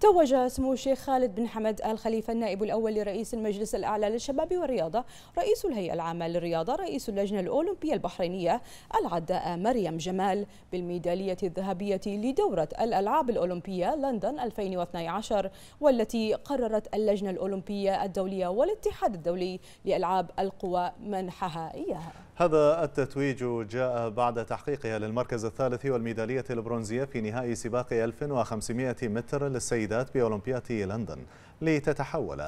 توج سمو الشيخ خالد بن حمد آل خليفة النائب الأول لرئيس المجلس الأعلى للشباب والرياضة رئيس الهيئة العامة للرياضة رئيس اللجنة الأولمبية البحرينية العداء مريم جمال بالميدالية الذهبية لدورة الألعاب الأولمبية لندن 2012 والتي قررت اللجنة الأولمبية الدولية والاتحاد الدولي لألعاب القوى منحها إياها هذا التتويج جاء بعد تحقيقها للمركز الثالث والميدالية البرونزية في نهائي سباق 1500 متر للسيد السيدات بأولمبياد لندن لتتحول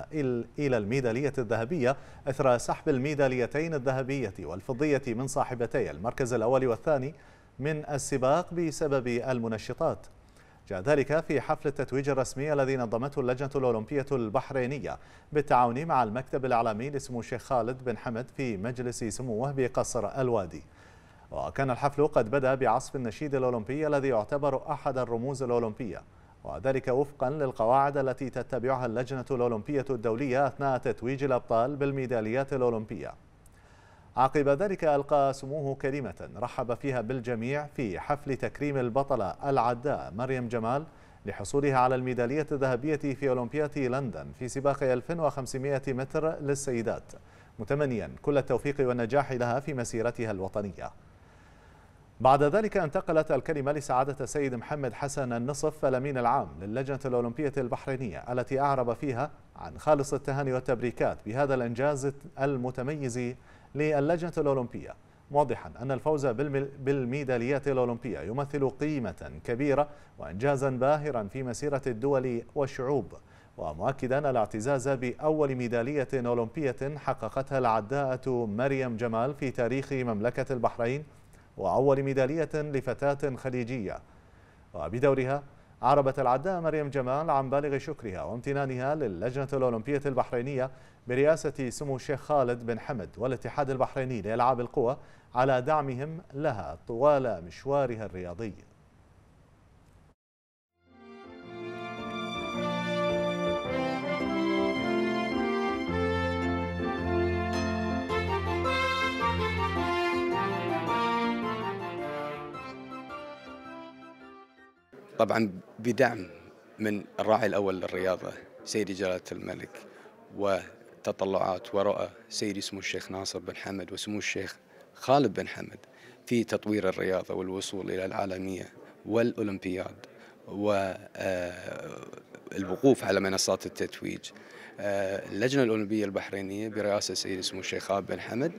إلى الميدالية الذهبية أثر سحب الميداليتين الذهبية والفضية من صاحبتي المركز الأول والثاني من السباق بسبب المنشطات جاء ذلك في حفل التتويج الرسمي الذي نظمته اللجنة الأولمبية البحرينية بالتعاون مع المكتب الإعلامي لسمو الشيخ خالد بن حمد في مجلس سموه بقصر الوادي وكان الحفل قد بدأ بعصف النشيد الأولمبي الذي يعتبر أحد الرموز الأولمبية وذلك وفقا للقواعد التي تتبعها اللجنة الأولمبية الدولية أثناء تتويج الأبطال بالميداليات الأولمبية عقب ذلك ألقى سموه كلمة رحب فيها بالجميع في حفل تكريم البطلة العداء مريم جمال لحصولها على الميدالية الذهبية في أولمبياد لندن في سباق 1500 متر للسيدات متمنيا كل التوفيق والنجاح لها في مسيرتها الوطنية بعد ذلك انتقلت الكلمة لسعادة السيد محمد حسن النصف الأمين العام للجنة الأولمبية البحرينية التي أعرب فيها عن خالص التهاني والتبريكات بهذا الإنجاز المتميز للجنة الأولمبية موضحا أن الفوز بالميداليات الأولمبية يمثل قيمة كبيرة وإنجازا باهرا في مسيرة الدول والشعوب ومؤكدا الاعتزاز بأول ميدالية أولمبية حققتها العداءة مريم جمال في تاريخ مملكة البحرين وأول ميدالية لفتاة خليجية وبدورها عربت العداء مريم جمال عن بالغ شكرها وامتنانها للجنة الأولمبية البحرينية برئاسة سمو الشيخ خالد بن حمد والاتحاد البحريني لألعاب القوى على دعمهم لها طوال مشوارها الرياضي طبعا بدعم من الراعي الأول للرياضة سيدي جلالة الملك وتطلعات ورؤى سيدي سمو الشيخ ناصر بن حمد وسمو الشيخ خالد بن حمد في تطوير الرياضة والوصول إلى العالمية والأولمبياد والوقوف آه، على منصات التتويج آه، اللجنة الأولمبية البحرينية برئاسة سيدي سمو الشيخ خالد بن حمد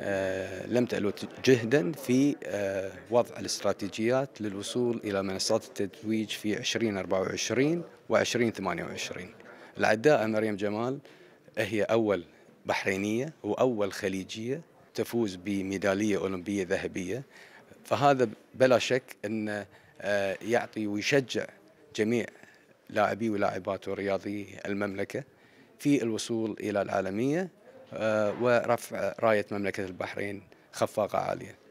آه، لم تألو جهدا في آه، وضع الاستراتيجيات للوصول إلى منصات التتويج في 2024 و 2028 العداء مريم جمال هي أول بحرينية وأول خليجية تفوز بميدالية أولمبية ذهبية فهذا بلا شك أن آه، يعطي ويشجع جميع لاعبي ولاعبات ورياضي المملكة في الوصول إلى العالمية آه، ورفع راية مملكة البحرين خفاقة عالية